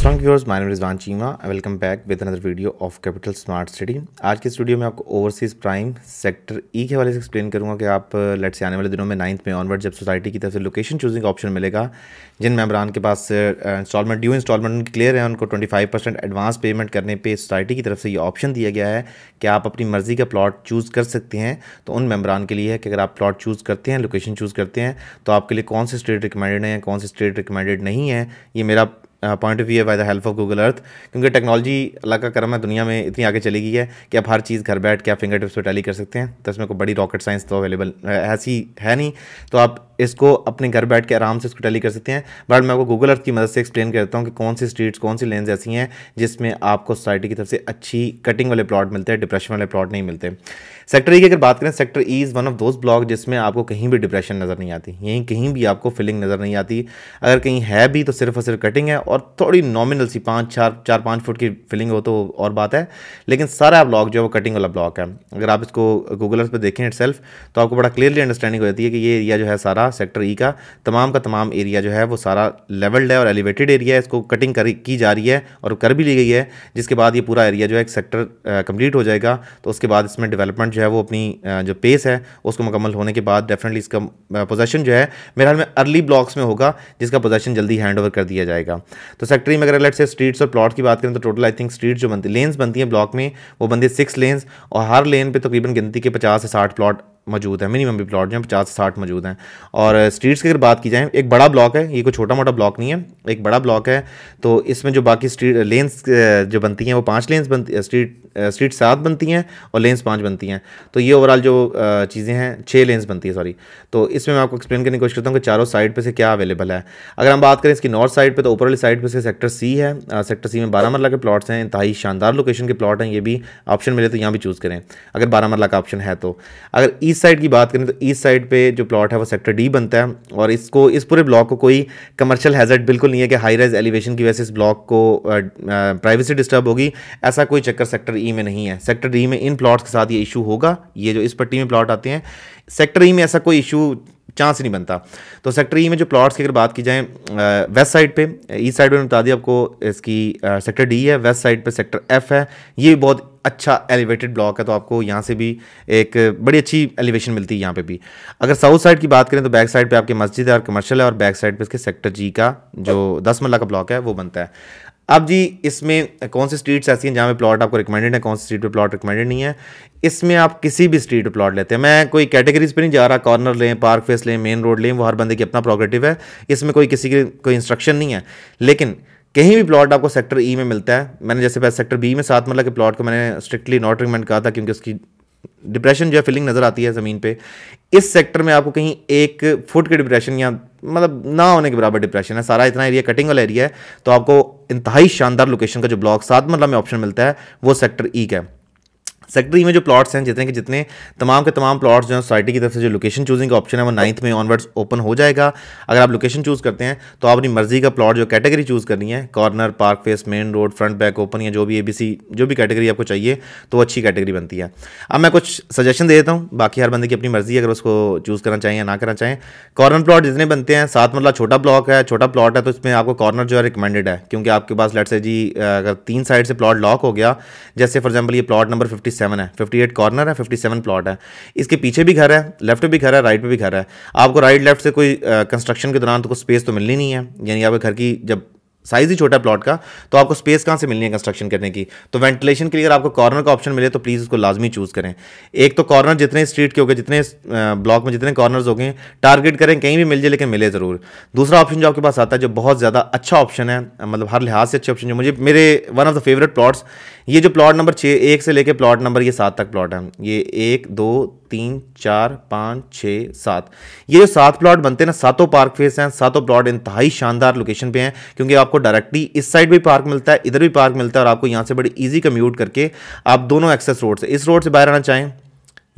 Aslam viewers माइन Rizwan Cheema welcome back with another video of Capital smart City आज के studio में आपको ओवरसीज़ प्राइम सेक्टर ई के हवाले से एक्सप्लेन करूंगा कि आप लेट से आने वाले दिनों में नाइन्थ में ऑनवर्ड जब सोसाइटी की तरफ से लोकेशन चूजिंग ऑप्शन मिलेगा जिन मेम्बरान के पास इंस्टॉलमेंट ड्यू इंस्टॉलमेंट उनकी क्लियर है उनको twenty five percent advance payment करने पर पे सोसाइटी की तरफ से ये ऑप्शन दिया गया है कि आप अपनी मर्ज़ी का प्लाट चूज़ कर सकते हैं तो उन मेम्बरान के लिए है कि अगर आप प्लाट चूज़ करते हैं लोकेशन चूज़ करते हैं तो आपके लिए कौन से स्टेट रिकमेंडेड हैं कौन से स्टेट रिकमेंडेड नहीं है ये मेरा पॉइंट ऑफ व्यू है by the help of Google Earth क्योंकि टेक्नोलॉजी अलग का क्रम है दुनिया में इतनी आगे चली गई है कि आप हर चीज़ घर बैठ के आप फिंगर टिप्स पर टैली कर सकते हैं तो इसमें कोई बड़ी रॉकेट साइंस तो अवेलेबल uh, ऐसी है नहीं तो आप इसको अपने घर बैठ के आराम से इसको टैली कर सकते हैं बट मैं आपको गूगल अर्थ की मदद से एक्सप्लेन करता हूँ कि कौन सी स्ट्रीट्स कौन सी लेन्स ऐसी हैं जिसमें आपको सोसाइटी की तरफ से अच्छी कटिंग वाले प्लॉट मिलते हैं डिप्रेशन वाले प्लॉट नहीं मिलते सेक्टर ई e की अगर बात करें sector E is one of those block जिसमें आपको कहीं भी डिप्रेशन नज़र नहीं आती यहीं कहीं भी आपको फीलिंग नज़र नहीं आती अगर कहीं है भी तो सिर्फ और सिर्फ कटिंग है और थोड़ी नॉमिनल सी पाँच चार चार पाँच फुट की फिलिंग हो तो और बात है लेकिन सारा ब्लॉक जो है वो कटिंग वाला ब्लॉक है अगर आप इसको गूगल पर देखें इट तो आपको बड़ा क्लियरली अंडरस्टैंडिंग हो जाती है कि ये एरिया जो है सारा सेक्टर ई e का तमाम का तमाम एरिया जो है वो सारा लेवल्ड है और एलिवेटेड एरिया है इसको कटिंग कर की जा रही है और कर भी ली गई है जिसके बाद ये पूरा एरिया जो है एक सेक्टर कंप्लीट हो जाएगा तो उसके बाद इसमें डेवलपमेंट जो है वो अपनी जो पेस है उसको मुकम्मल होने के बाद डेफिनेटली इसका पोजेशन जो है मेरे हाल में अर्ली ब्लॉक्स में होगा जिसका पोजेशन जल्दी हैंड ओवर कर दिया जाएगा तो सेक्टर ई e में अगर लेट से स्ट्रीट्स और प्लॉट की बात करें तो टोटल आई थिंक स्ट्रीट्स जो बनती लेन्स बनती हैं ब्लॉक में वो बनती है सिक्स लेन्स और हर लेन पर तकरीबन गिनती के पचास से साठ प्लॉट मौजूद है मिनिमम भी प्लॉट जो हैं पचास साठ मौजूद हैं और स्ट्रीट्स की अगर बात की जाए एक बड़ा ब्लॉक है ये कोई छोटा मोटा ब्लॉक नहीं है एक बड़ा ब्लॉक है तो इसमें जो बाकी स्ट्रीट लेंस जो बनती हैं वो पाँच लेंस बनती स्ट्रीट स्ट्रीट सात बनती हैं और लेंस पाँच बनती हैं तो ये ओवरऑल जो चीज़ें हैं छः लेंस बनती है सॉरी तो इसमें मैं आपको एक्सप्लेन करने की कोशिश करता हूँ कि चारों साइड पर से क्या अवेलेबल है अगर हम बात करें इसकी नॉर्थ साइड पर तो ऊपर वाली साइड पर से सेक्टर सी है सेक्टर सी में बारह मरला के प्लाट्स हैं इतहाई शानदार लोकेशन के प्लाट हैं ये भी ऑप्शन मिले तो यहाँ भी चूज़ करें अगर बारह मरला का ऑप्शन है तो अगर ईस्ट ईस्ट साइड की बात करें तो ईस्ट साइड पे जो प्लॉट है वो सेक्टर डी बनता है और इसको इस पूरे ब्लॉक को कोई कमर्शियल हैजर्ट बिल्कुल नहीं है कि हाई राइज एलिवेशन की वजह से इस ब्लॉक को प्राइवेसी डिस्टर्ब होगी ऐसा कोई चक्कर सेक्टर ई e में नहीं है सेक्टर डी में इन प्लॉट्स के साथ ये इशू होगा ये जो इस पट्टी में प्लॉट आते हैं सेक्टर ई e में ऐसा कोई इशू चांस नहीं बनता तो सेक्टर ई e में जो प्लॉट्स की अगर बात की जाए वेस्ट साइड पे ईस्ट साइड में बता दी आपको इसकी सेक्टर डी है वेस्ट साइड पे सेक्टर एफ है ये भी बहुत अच्छा एलिवेटेड ब्लॉक है तो आपको यहाँ से भी एक बड़ी अच्छी एलिवेशन मिलती है यहाँ पे भी अगर साउथ साइड की बात करें तो बैक साइड पे आपकी मस्जिद है और कमर्शियल है और बैक साइड पे इसके सेक्टर जी का जो दस मल्ला का ब्लॉक है वो बनता है अब जी इसमें कौन सी स्ट्रीट्स ऐसी हैं जहाँ पे प्लॉट आपको रिकमेंडेड है कौन सी स्ट्रीट पे प्लॉट रिकमेंडेड नहीं है इसमें आप किसी भी स्ट्रीट पे प्लॉट लेते हैं मैं कोई कैटेगरीज पे नहीं जा रहा कॉर्नर लें पार्क फेस लें मेन रोड लें वो हर बंदे की अपना प्रोग्रेटिव है इसमें कोई किसी की कोई इंस्ट्रक्शन नहीं है लेकिन कहीं भी प्लॉट आपको सेक्टर ई e में मिलता है मैंने जैसे पहले सेक्टर बी में सात मतलब के प्लॉट को मैंने स्ट्रिक्टली नॉट रिकमेंड कहा था क्योंकि उसकी डिप्रेशन जो है फीलिंग नज़र आती है ज़मीन पे इस सेक्टर में आपको कहीं एक फुट के डिप्रेशन या मतलब ना होने के बराबर डिप्रेशन है सारा इतना एरिया कटिंग वाला एरिया है तो आपको इंतहाई शानदार लोकेशन का जो ब्लॉक सात मरला में ऑप्शन मिलता है वो सेक्टर ई e का है सेक्टरी में जो प्लॉट्स हैं जितने के जितने तमाम के तमाम प्लॉट्स जो है सोसाइटी की तरफ से जो लोकेशन चूजिंग का ऑप्शन है वो नाइन्थ में ऑनवर्ड्स ओपन हो जाएगा अगर आप लोकेशन चूज़ करते हैं तो आप अपनी मर्जी का प्लॉट जो कैटेगरी चूज़ करनी है corner park face main road front back open या जो भी ए जो भी कैटेगरी आपको चाहिए तो अच्छी कैटेगरी बनती है अब मैं कुछ सजेशन दे देता हूँ बाकी हर बंदे की अपनी मर्जी अगर उसको चूज़ करना चाहिए या ना करना चाहें कॉर्नर प्लॉट जितने बनते हैं सात मतलब छोटा ब्लॉक है छोटा प्लॉट है तो इसमें आपको कॉर्नर जो है रिकमेंडेड है क्योंकि आपके पास लेट से जी अगर तीन साइड से प्लॉट लॉक हो गया जैसे फॉर एग्जाम्पल ये प्लॉट नंबर फिफ्टी 57 है 58 कॉर्नर है 57 प्लॉट है इसके पीछे भी घर है लेफ्ट पे भी घर है राइट पे भी घर है आपको राइट लेफ्ट से कोई कंस्ट्रक्शन के दौरान तो कोई स्पेस तो मिलनी नहीं है यानी आपके घर की जब साइज़ ही छोटा है प्लॉट का तो आपको स्पेस कहाँ से मिलनी है कंस्ट्रक्शन करने की तो वेंटिलेशन के लिए अगर आपको कॉर्नर का ऑप्शन मिले तो प्लीज़ उसको लाजमी चूज़ करें एक तो कॉर्नर जितने स्ट्रीट के हो गए जितने ब्लॉक में जितने कॉर्नर्स हो गए टारगेट करें कहीं भी मिल जाए लेकिन मिले ज़रूर दूसरा ऑप्शन जो आपके पास आता है जो बहुत ज़्यादा अच्छा ऑप्शन है मतलब हर लिहाज से अच्छे ऑप्शन जो मुझे मेरे one of the favourite plots ये जो प्लॉट नंबर छः एक से लेके प्लॉट नंबर ये सात तक प्लॉट है ये एक दो तीन चार पाँच छः सात ये जो सात प्लॉट बनते हैं ना सातों पार्क फेस हैं सातों प्लॉट इंतहाई शानदार लोकेशन पे हैं क्योंकि आपको डायरेक्टली इस साइड भी पार्क मिलता है इधर भी पार्क मिलता है और आपको यहाँ से बड़ी ईजी कम्यूट करके आप दोनों एक्सेस रोड से इस रोड से बाहर आना चाहें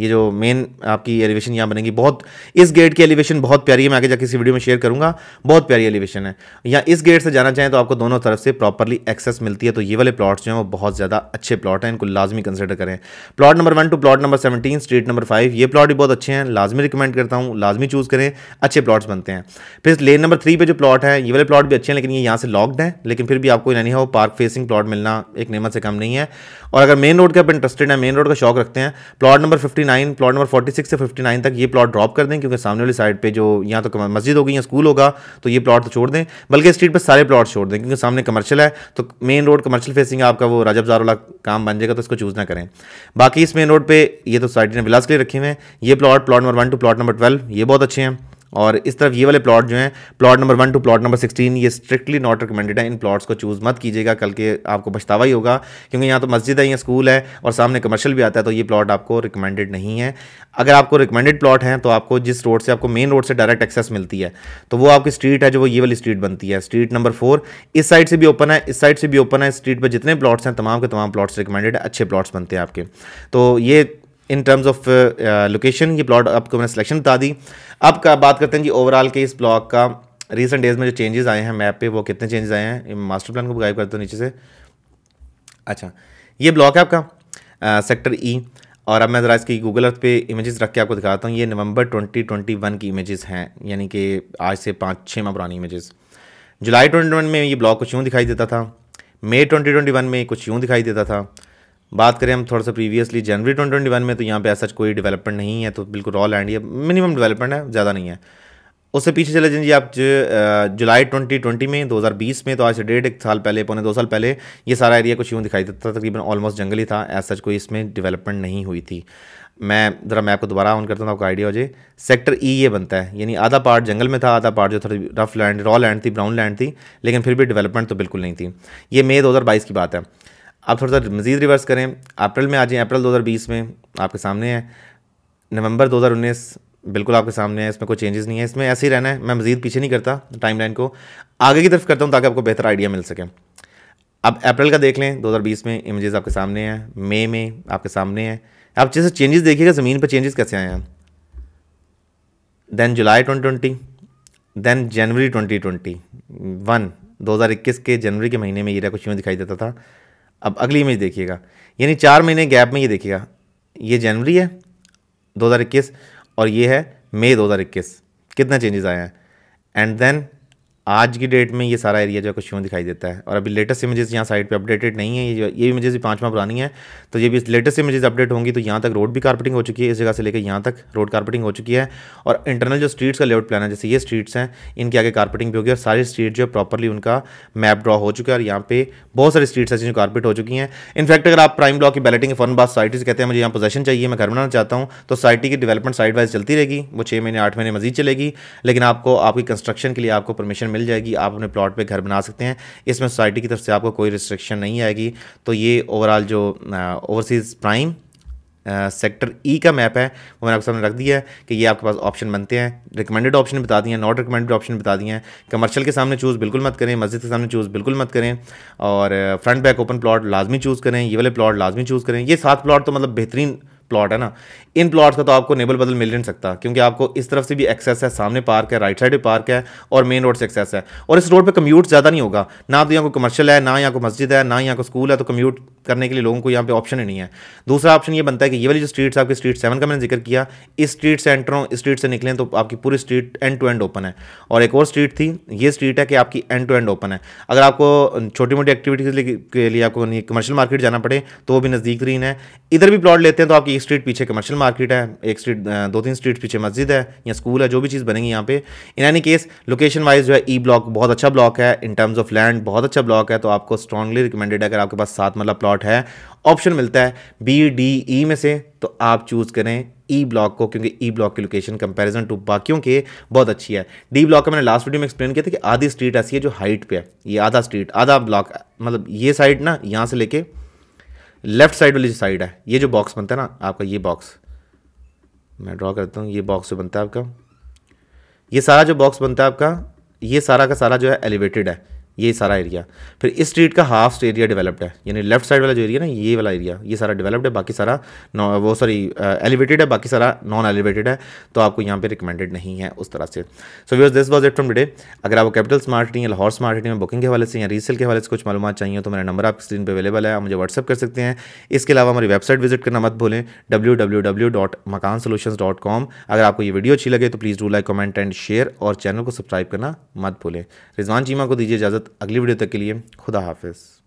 ये जो मेन आपकी एलिवेशन यहाँ बनेगी बहुत इस गेट की एलिवेशन बहुत प्यारी है मैं आगे जाकर किसी वीडियो में शेयर करूंगा बहुत प्यारी एलिवेशन है या इस गेट से जाना चाहें तो आपको दोनों तरफ से प्रॉपरली एक्सेस मिलती है तो ये वाले प्लॉट्स जो हैं वो बहुत ज़्यादा अच्छे प्लॉट हैं इनको लाजमी कंसिडर करें plot number one two plot number seventeen street number five ये प्लॉट भी बहुत अच्छे हैं लाजमी रिकमेंड करता हूँ लाजमी चूज़ करें अच्छे प्लॉट्स बनते हैं फिर लेन नंबर थ्री पर जो प्लॉट है ये वाले प्लॉट भी अच्छे हैं लेकिन ये यहाँ से लॉकड हैं लेकिन फिर भी आपको नहीं हो पार्क फेसिंग प्लॉट मिलना एक नियमत से कम नहीं है और अगर मेन रोड के आप इंटरेस्टेड है मेन रोड का शौक रखते हैं plot number fifty nine plot number 46 से 59 तक ये प्लॉट ड्रॉप कर दें क्योंकि सामने वाली साइड पे जो यहाँ तो मस्जिद होगी या स्कूल होगा तो ये प्लॉट तो छोड़ दें बल्कि स्ट्रीट पर सारे प्लॉट छोड़ दें क्योंकि सामने कमर्शियल है तो मेन रोड कमर्शियल फेसिंग आपका वो राजब जार वाला काम बन जाएगा तो इसको चूज़ ना करें बाकी इस मेन रोड पर ये तो सोसाइटी ने विलास के लिए रखे हुए हैं ये plot plot number one two plot number twelve ये बहुत अच्छे हैं और इस तरफ ये वाले प्लॉट जो हैं plot number one two plot number sixteen ये स्ट्रिक्टली नॉट रिकमेंडेड है इन प्लॉट्स को चूज़ मत कीजिएगा कल के आपको पछतावा ही होगा क्योंकि यहाँ तो मस्जिद है या स्कूल है और सामने कमर्शियल भी आता है तो ये प्लॉट आपको रिकमेंडेड नहीं है अगर आपको रिकमेंडेड प्लॉट हैं तो आपको जिस रोड से आपको मेन रोड से डायरेक्ट एक्सेस मिलती है तो वो आपकी स्ट्रीट है जो वो ये वाली स्ट्रीट बनती है स्ट्रीट नंबर फोर इस साइड से भी ओपन है इस साइड से भी ओपन है स्ट्रीट पर जितने प्लॉट्स हैं तमाम के तमाम प्लॉट्स रिकमेंडेड अच्छे प्लॉट्स बनते हैं आपके तो ये इन टर्म्स ऑफ लोकेशन ये प्लॉट आपको मैंने सिलेक्शन बता दी अब का बात करते हैं जी ओवरऑल के इस ब्लॉक का रिसेंट डेज में जो चेंजेस आए हैं मैप पे वो कितने चेंजेस आए हैं मास्टर प्लान को गायब करते हो नीचे से अच्छा ये ब्लॉक है आपका आ, सेक्टर ई और अब मैं ज़रा इसकी गूगल अर्थ पे इमेजेस रख के आपको दिखाता हूँ ये नवंबर 2021 की इमेजेस हैं यानी कि आज से पाँच छः माह पुरानी इमेजेस जुलाई 2021 में ये ब्लॉक कुछ यूँ दिखाई देता था मई 2021 में कुछ यूँ दिखाई देता था बात करें हम थोड़ा सा previously January twenty twenty one में तो यहाँ पे ऐसा कोई डेवलपमेंट नहीं है तो बिल्कुल रॉ लैंड या मिनिमम डेवलपमेंट है ज़्यादा नहीं है उससे पीछे चले जाएंगे आप जो जुलाई 2020 में 2020 में तो आज से डेढ़ एक साल पहले पौने दो साल पहले ये सारा एरिया कुछ यूँ दिखाई देता था तकरीबन ऑलमोस्ट जंगल ही था ऐसा सच कोई इसमें डेवलपमेंट नहीं हुई थी मैं ज़रा मैं आपको दोबारा ऑन करता हूँ आपको आइडिया हो जाए सेक्टर ई e ये बनता है यानी आधा पार्ट जंगल में था आधा पार्ट जो थोड़ी रफ लैंड रॉ लैंड थी ब्राउन लैंड थी लेकिन फिर भी डेवलपमेंट तो बिल्कुल नहीं थी ये मई दो की बात है आप थोड़ा सा मज़ीद रिवर्स करें अप्रैल में आ जाए अप्रैल 2020 में आपके सामने है नवंबर 2019 बिल्कुल आपके सामने है इसमें कोई चेंजेस नहीं है इसमें ऐसे ही रहना है मैं मज़ीद पीछे नहीं करता टाइमलाइन को आगे की तरफ करता हूँ ताकि आपको बेहतर आइडिया मिल सके अब अप्रैल का देख लें 2020 में इमेजेस आपके सामने हैं मे में आपके सामने हैं आप जैसे चेंजेस देखिएगा ज़मीन पर चेंजेस कैसे आए हैं देन जुलाई ट्वेंटी देन जनवरी हज़ार इक्कीस के जनवरी के महीने में ये कुछ यूँ दिखाई देता था अब अगली इमेज देखिएगा यानी चार महीने गैप में ये देखिएगा ये जनवरी है 2021 और ये है मई 2021 कितना चेंजेस आया है एंड देन आज की डेट में ये सारा एरिया जो है कश्मीर दिखाई देता है और अभी लेटेस्ट इमेजेस यहाँ साइड पे अपडेटेड नहीं है ये ये इमेजेस भी पाँच माह पुरानी है तो ये भी लेटेस्ट इमेजेस अपडेट होंगी तो यहाँ तक रोड भी कारपेटिंग हो चुकी है इस जगह से लेकर यहाँ तक रोड कारपेटिंग हो चुकी है और इंटरनल जो स्ट्रीट्स का लेआउट प्लान है जैसे ये स्ट्रीट्स हैं इनके आगे कारपेटिंग भी होगी और सारी स्ट्रीट जो है प्रॉपरली उनका मैप ड्रॉ हो चुका है और यहाँ पे बहुत सारी स्ट्रीट्स ऐसी जो कारपेट हो चुकी हैं इनफैक्ट अगर आप प्राइम ब्लॉक की बैलेटिंग फन बात सोसाइटी कहते हैं मुझे यहाँ पोजेशन चाहिए मैं घर बनाना चाहता हूँ तो सोसाइटी की डेवलपमेंट साइड वाइज चलती रहेगी वो छः महीने आठ महीने मजीद चलेगी लेकिन आपको आपकी कंस्ट्रक्शन के लिए आपको परमिशन मिल जाएगी आप अपने प्लॉट पे घर बना सकते हैं इसमें सोसाइटी की तरफ से आपको कोई रिस्ट्रिक्शन नहीं आएगी तो ये ओवरऑल जो overseas prime sector uh, E e का मैप है वो मैंने आपके सामने रख दिया है कि ये आपके पास ऑप्शन बनते हैं रिकमेंडेड ऑप्शन बता दिए हैं नॉट रिकमेंडेड ऑप्शन बता दिए हैं कमर्शियल के सामने चूज़ बिल्कुल मत करें मस्जिद के सामने चूज़ बिल्कुल मत करें और फ्रंट बैक ओपन प्लॉट लाजमी चूज़ करें ये वाले प्लॉट लाजमी चूज़ करें ये सात प्लॉट तो मतलब बेहतरीन प्लॉट है ना इन प्लॉट्स का तो आपको नेबल बदल मिल नहीं सकता क्योंकि आपको इस तरफ से भी एक्सेस है सामने पार्क है राइट साइड भी पार्क है और मेन रोड से एक्सेस है और इस रोड पर कम्यूट ज़्यादा नहीं होगा ना तो यहाँ को कमर्शियल है ना यहाँ को मस्जिद है ना यहाँ को स्कूल है तो कम्यूट करने के लिए लोगों को यहाँ पे ऑप्शन ही नहीं है दूसरा ऑप्शन ये बनता है कि ये वाली जो स्ट्रीट्स आपकी स्ट्रीट सेवन का मैंने जिक्र किया इस स्ट्रीट से एंटरों स्ट्रीट से निकलें तो आपकी पूरी street end to end open है और एक और स्ट्रीट थी ये स्ट्रीट है कि आपकी एंड टू एंड ओपन है अगर आपको छोटी मोटी एक्टिविटीज़ के लिए आपको कमर्शियल मार्केट जाना पड़े तो वो भी नज़दीक रीन है इधर भी प्लॉट लेते हैं तो आपकी स्ट्रीट पीछे कमर्शियल मार्केट है एक स्ट्रीट दो तीन स्ट्रीट पीछे मस्जिद है या स्कूल है जो भी चीज़ बनेगी यहाँ पे in any case location wise जो है ई e ब्लॉक बहुत अच्छा ब्लॉक है इन टर्म्स ऑफ लैंड बहुत अच्छा ब्लॉक है तो आपको स्ट्रांगली रिकमेंडेड है अगर आपके पास सात मतलब प्लॉट है ऑप्शन मिलता है बी डी ई में से तो आप चूज़ करें ई e ब्लॉक को क्योंकि ई e ब्लॉक की लोकेशन कंपैरिजन टू बाकियों के बहुत अच्छी है डी ब्लॉक का मैंने लास्ट वीडियो में एक्सप्लेन किया था कि आधी स्ट्रीट ऐसी है जो हाइट पे है ये आधा स्ट्रीट आधा ब्लॉक मतलब ये साइड ना यहाँ से लेके लेफ्ट साइड वाली जो साइड है ये जो बॉक्स बनता है ना आपका ये बॉक्स मैं ड्रॉ करता हूँ ये बॉक्स जो बनता है आपका ये सारा जो बॉक्स बनता है आपका ये सारा का सारा जो है एलिवेटेड है ये सारा एरिया फिर इस स्ट्रीट का हाफ एरिया डेवलप्ड है यानी लेफ्ट साइड वाला जो एरिया ना ये वाला एरिया ये सारा डेवलप्ड है बाकी सारा वो सॉरी एलिवेटेड uh, है बाकी सारा नॉन एलिवेटेड है तो आपको यहाँ पे रिकमेंडेड नहीं है उस तरह से so views this was it from today अगर आपको कैपिटल स्मार्ट सिटी या लाहौर स्मार्ट सिटी में बुकिंग के हवाले से या रीसेल के हवाले से कुछ मालूम चाहिए तो मेरा नंबर आपकी स्क्रीन पर अवेलेबल है आप मुझे व्हाट्सअप कर सकते हैं इसके अलावा हमारी वेबसाइट विजिट करना मत भूलें W W W dot Makaan solution dot com अगर आपको ये वीडियो अच्छी लगे तो please do like comment and share और चैनल को सब्सक्राइब करना मत भूलें रिजवान चीमा को दीजिए इजाज़त इजाज़त अगली वीडियो तक के लिए खुदा हाफिज़